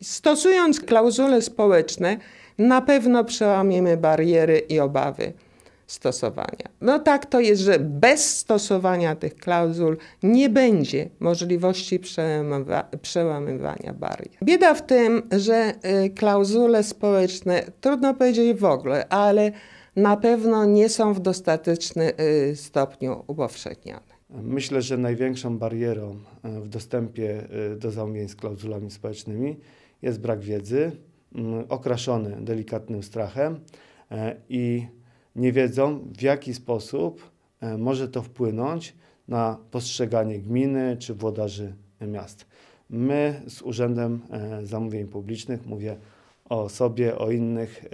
Stosując klauzule społeczne, na pewno przełamiemy bariery i obawy stosowania. No tak to jest, że bez stosowania tych klauzul nie będzie możliwości przełamywania barier. Bieda w tym, że y, klauzule społeczne, trudno powiedzieć w ogóle, ale na pewno nie są w dostatecznym y, stopniu upowszechniane. Myślę, że największą barierą y, w dostępie do zamówień z klauzulami społecznymi jest brak wiedzy, mm, okraszony delikatnym strachem e, i nie wiedzą, w jaki sposób e, może to wpłynąć na postrzeganie gminy czy włodarzy miast. My z Urzędem e, Zamówień Publicznych, mówię o sobie, o innych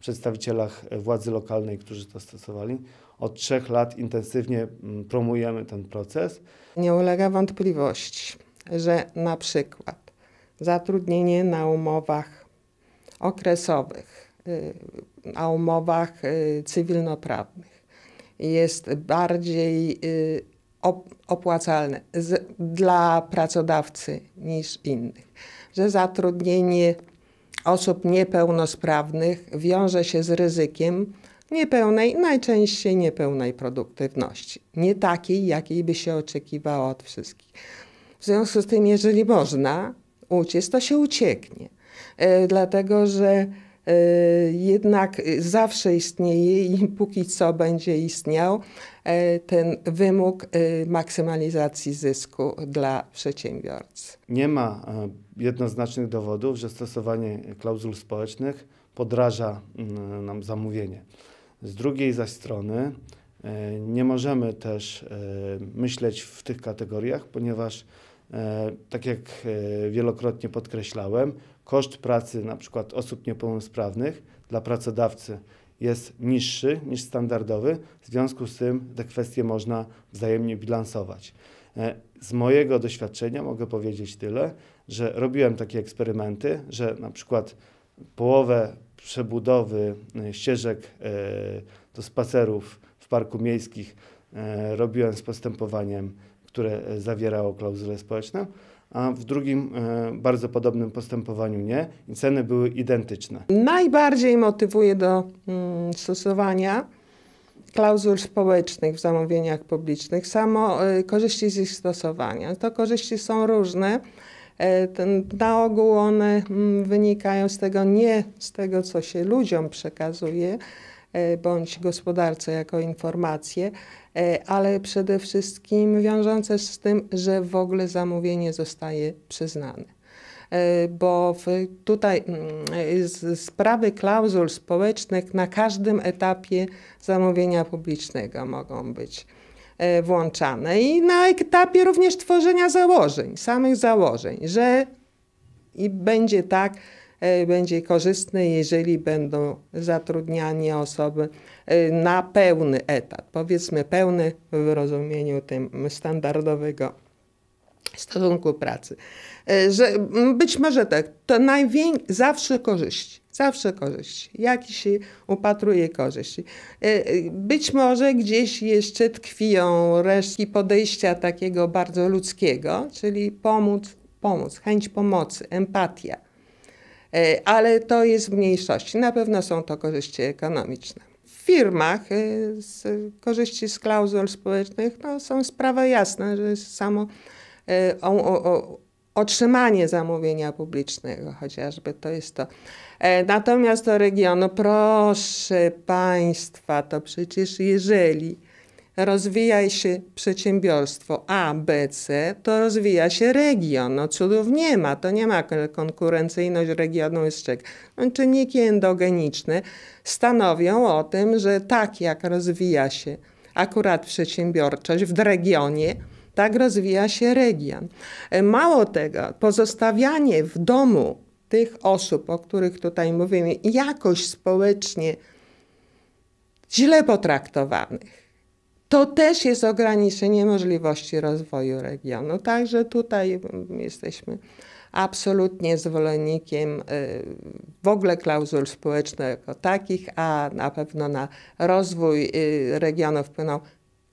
przedstawicielach władzy lokalnej, którzy to stosowali, od trzech lat intensywnie mm, promujemy ten proces. Nie ulega wątpliwości, że na przykład zatrudnienie na umowach okresowych, y, na umowach y, cywilnoprawnych jest bardziej y, opłacalne dla pracodawcy niż innych. Że zatrudnienie osób niepełnosprawnych wiąże się z ryzykiem niepełnej, najczęściej niepełnej produktywności. Nie takiej, jakiej by się oczekiwało od wszystkich. W związku z tym, jeżeli można, uciec, to się ucieknie. E, dlatego, że e, jednak zawsze istnieje i póki co będzie istniał e, ten wymóg maksymalizacji zysku dla przedsiębiorcy. Nie ma jednoznacznych dowodów, że stosowanie klauzul społecznych podraża mm, nam zamówienie. Z drugiej zaś strony nie możemy też myśleć w tych kategoriach, ponieważ E, tak jak e, wielokrotnie podkreślałem, koszt pracy na przykład osób niepełnosprawnych dla pracodawcy jest niższy niż standardowy, w związku z tym te kwestie można wzajemnie bilansować. E, z mojego doświadczenia mogę powiedzieć tyle, że robiłem takie eksperymenty, że na przykład połowę przebudowy ścieżek do spacerów w parku miejskich robiłem z postępowaniem które e, zawierało klauzulę społeczną, a w drugim e, bardzo podobnym postępowaniu nie i ceny były identyczne. Najbardziej motywuje do mm, stosowania klauzul społecznych w zamówieniach publicznych samo e, korzyści z ich stosowania. To korzyści są różne. Na ogół one mm, wynikają z tego nie z tego, co się ludziom przekazuje, E, bądź gospodarce jako informacje, e, ale przede wszystkim wiążące z tym, że w ogóle zamówienie zostaje przyznane. E, bo tutaj mm, sprawy klauzul społecznych na każdym etapie zamówienia publicznego mogą być włączane i na etapie również tworzenia założeń, samych założeń, że i będzie tak, E, będzie korzystny, jeżeli będą zatrudnianie osoby e, na pełny etat. Powiedzmy pełny w rozumieniu tym standardowego stosunku pracy. E, że być może tak, to największe zawsze korzyści. Zawsze korzyści. Jaki się upatruje korzyści. Być może gdzieś jeszcze tkwią resztki podejścia takiego bardzo ludzkiego, czyli pomóc, pomóc, chęć pomocy, empatia E, ale to jest w mniejszości. Na pewno są to korzyści ekonomiczne. W firmach e, z korzyści z klauzul społecznych no, są sprawa jasna, że samo e, o, o, o, otrzymanie zamówienia publicznego, chociażby to jest to. Natomiast do regionu, proszę Państwa, to przecież jeżeli rozwija się przedsiębiorstwo A, B, C, to rozwija się region. No cudów nie ma, to nie ma konkurencyjność regionu jest czek. czynniki endogeniczne stanowią o tym, że tak jak rozwija się akurat przedsiębiorczość w regionie, tak rozwija się region. Mało tego, pozostawianie w domu tych osób, o których tutaj mówimy, jakoś społecznie źle potraktowanych, to też jest ograniczenie możliwości rozwoju regionu. Także tutaj jesteśmy absolutnie zwolennikiem y, w ogóle klauzul społecznych jako takich, a na pewno na rozwój y, regionu wpłyną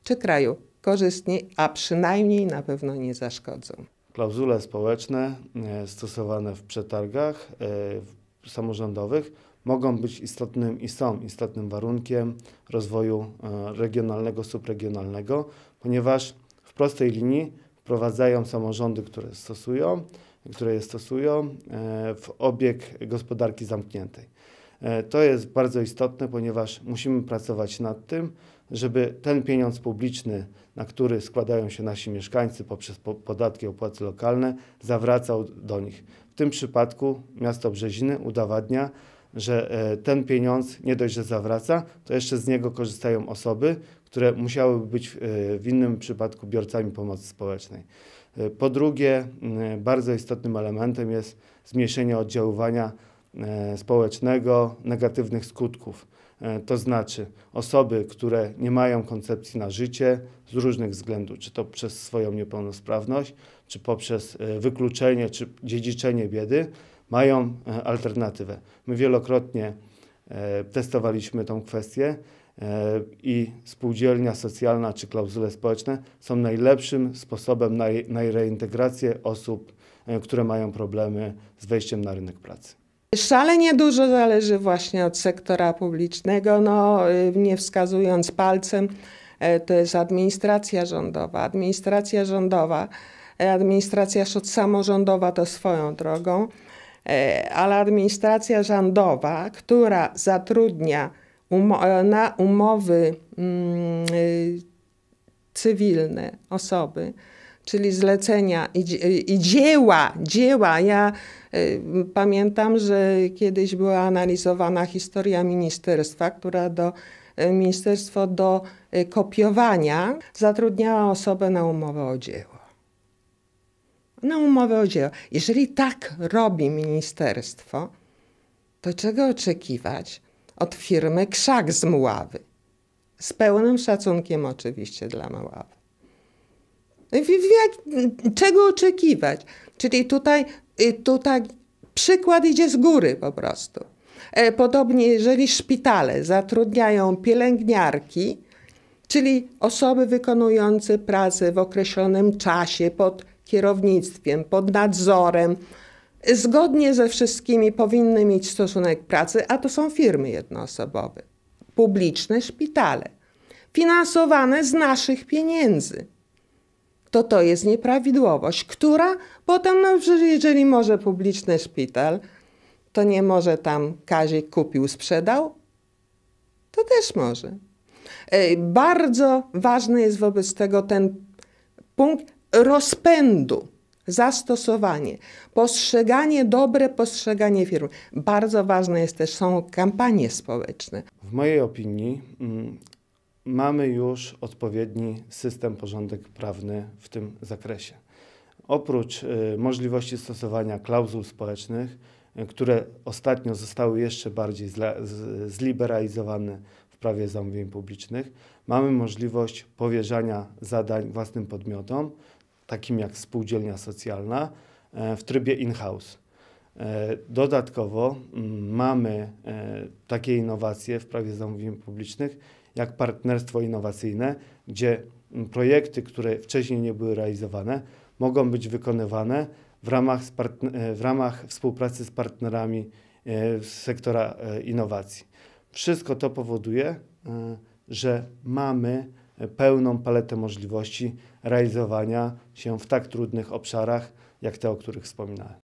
czy kraju korzystnie, a przynajmniej na pewno nie zaszkodzą. Klauzule społeczne e, stosowane w przetargach e, samorządowych mogą być istotnym i są istotnym warunkiem rozwoju e, regionalnego, subregionalnego, ponieważ w prostej linii wprowadzają samorządy, które stosują, które je stosują e, w obieg gospodarki zamkniętej. E, to jest bardzo istotne, ponieważ musimy pracować nad tym, żeby ten pieniądz publiczny, na który składają się nasi mieszkańcy poprzez podatki, opłaty lokalne, zawracał do nich. W tym przypadku miasto Brzeziny udowadnia, że e, ten pieniądz nie dość, że zawraca, to jeszcze z niego korzystają osoby, które musiałyby być w e, innym przypadku biorcami pomocy społecznej. E, po drugie, bardzo istotnym elementem jest zmniejszenie oddziaływania społecznego negatywnych skutków. To znaczy osoby, które nie mają koncepcji na życie z różnych względów, czy to przez swoją niepełnosprawność, czy poprzez wykluczenie, czy dziedziczenie biedy, mają e, alternatywę. My wielokrotnie e, testowaliśmy tą kwestię e, i spółdzielnia socjalna czy klauzule społeczne są najlepszym sposobem na, na reintegrację osób, które mają problemy z wejściem na rynek pracy. Szalenie dużo zależy właśnie od sektora publicznego, no, y, nie wskazując palcem, to jest administracja rządowa. Administracja rządowa, administracja samorządowa to swoją drogą. E, ale administracja rządowa, która zatrudnia umo- e, na umowy mm, e, cywilne osoby, czyli zlecenia i, i dzieła, dzieła. Ja y, pamiętam, że kiedyś była analizowana historia ministerstwa, która do ministerstwo do kopiowania zatrudniała osobę na umowę o dzieło na umowę o dzieło. Jeżeli tak robi ministerstwo, to czego oczekiwać od firmy krzak z Mławy? Z pełnym szacunkiem oczywiście dla Mławy. No czego oczekiwać? Czyli tutaj, y, tutaj przykład idzie z góry po prostu. E, podobnie, jeżeli szpitale zatrudniają pielęgniarki, czyli osoby wykonujące pracę w określonym czasie pod kierownictwem, pod nadzorem, zgodnie ze wszystkimi powinny mieć stosunek pracy, a to są firmy jednoosobowe, publiczne szpitale, finansowane z naszych pieniędzy. To to jest nieprawidłowość, która potem, no, jeżeli może publiczny szpital, to nie może tam Kazik kupił, sprzedał, to też może. Bardzo ważny jest wobec tego ten punkt rozpędu, zastosowanie, postrzeganie dobre, postrzeganie firmy. Bardzo ważne jest też są kampanie społeczne. W mojej opinii mm, mamy już odpowiedni system, porządek prawny w tym zakresie. Oprócz y, możliwości stosowania klauzul społecznych, y, które ostatnio zostały jeszcze bardziej zliberalizowane w prawie zamówień publicznych, mamy możliwość powierzania zadań własnym podmiotom, takim jak spółdzielnia socjalna, e, w trybie in-house. E, dodatkowo mm, mamy e, takie innowacje w prawie zamówień publicznych, jak partnerstwo innowacyjne, gdzie mm, projekty, które wcześniej nie były realizowane, mogą być wykonywane w ramach, w ramach współpracy z partnerami z sektora innowacji. Wszystko to powoduje, że mamy pełną paletę możliwości realizowania się w tak trudnych obszarach, jak te, o których wspominałem.